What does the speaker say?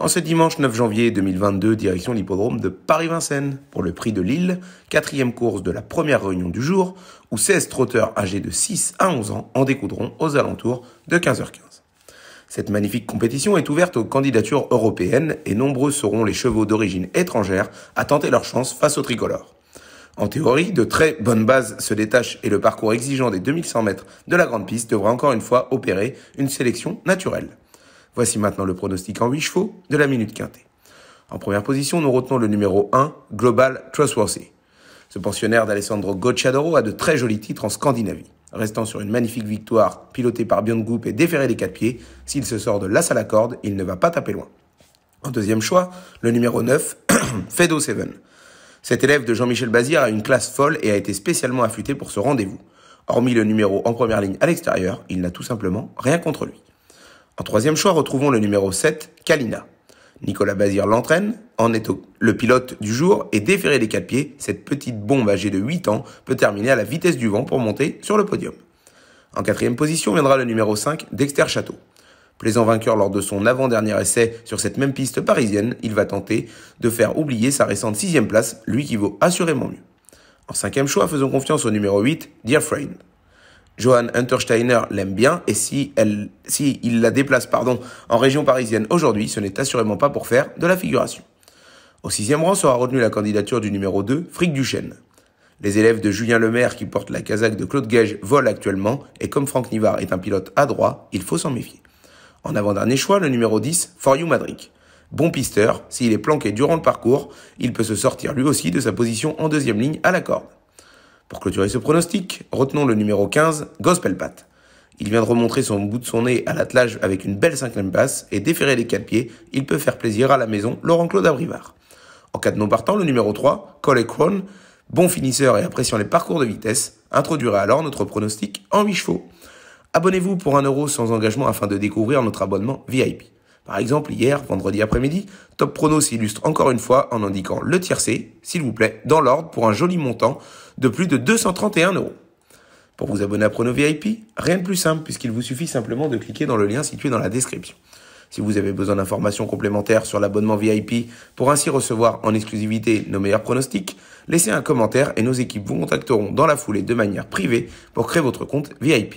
En ce dimanche 9 janvier 2022, direction l'hippodrome de Paris-Vincennes pour le prix de Lille, quatrième course de la première réunion du jour, où 16 trotteurs âgés de 6 à 11 ans en découdront aux alentours de 15h15. Cette magnifique compétition est ouverte aux candidatures européennes et nombreux seront les chevaux d'origine étrangère à tenter leur chance face aux tricolores. En théorie, de très bonnes bases se détachent et le parcours exigeant des 2100 mètres de la grande piste devra encore une fois opérer une sélection naturelle. Voici maintenant le pronostic en 8 chevaux de la minute quintée. En première position, nous retenons le numéro 1, Global Trustworthy. Ce pensionnaire d'Alessandro Gocciadoro a de très jolis titres en Scandinavie. Restant sur une magnifique victoire, pilotée par Björn Goup et déféré des quatre pieds, s'il se sort de l'as à la corde, il ne va pas taper loin. En deuxième choix, le numéro 9, Fedo Seven. Cet élève de Jean-Michel Bazir a une classe folle et a été spécialement affûté pour ce rendez-vous. Hormis le numéro en première ligne à l'extérieur, il n'a tout simplement rien contre lui. En troisième choix, retrouvons le numéro 7, Kalina. Nicolas Bazir l'entraîne, en est le pilote du jour et déféré des quatre pieds, cette petite bombe âgée de 8 ans peut terminer à la vitesse du vent pour monter sur le podium. En quatrième position viendra le numéro 5, Dexter Château. Plaisant vainqueur lors de son avant-dernier essai sur cette même piste parisienne, il va tenter de faire oublier sa récente sixième place, lui qui vaut assurément mieux. En cinquième choix, faisons confiance au numéro 8, Dear Friend. Johan Untersteiner l'aime bien et si, elle, si il la déplace pardon, en région parisienne aujourd'hui, ce n'est assurément pas pour faire de la figuration. Au sixième rang sera retenue la candidature du numéro 2, Frick Duchesne. Les élèves de Julien Lemaire qui portent la casaque de Claude Gage volent actuellement et comme Franck Nivard est un pilote adroit, il faut s'en méfier. En avant-dernier choix, le numéro 10, For You Madrick. Bon pisteur, s'il est planqué durant le parcours, il peut se sortir lui aussi de sa position en deuxième ligne à la corde. Pour clôturer ce pronostic, retenons le numéro 15, Gospel Pat. Il vient de remontrer son bout de son nez à l'attelage avec une belle cinquième passe et déférer les quatre pieds, il peut faire plaisir à la maison Laurent-Claude Abrivard. En cas de non partant, le numéro 3, Cole bon finisseur et appréciant les parcours de vitesse, introduira alors notre pronostic en 8 chevaux. Abonnez-vous pour un euro sans engagement afin de découvrir notre abonnement VIP. Par exemple, hier, vendredi après-midi, Top Prono s'illustre encore une fois en indiquant le tiercé, s'il vous plaît, dans l'ordre pour un joli montant de plus de 231 euros. Pour vous abonner à Prono VIP, rien de plus simple puisqu'il vous suffit simplement de cliquer dans le lien situé dans la description. Si vous avez besoin d'informations complémentaires sur l'abonnement VIP pour ainsi recevoir en exclusivité nos meilleurs pronostics, laissez un commentaire et nos équipes vous contacteront dans la foulée de manière privée pour créer votre compte VIP.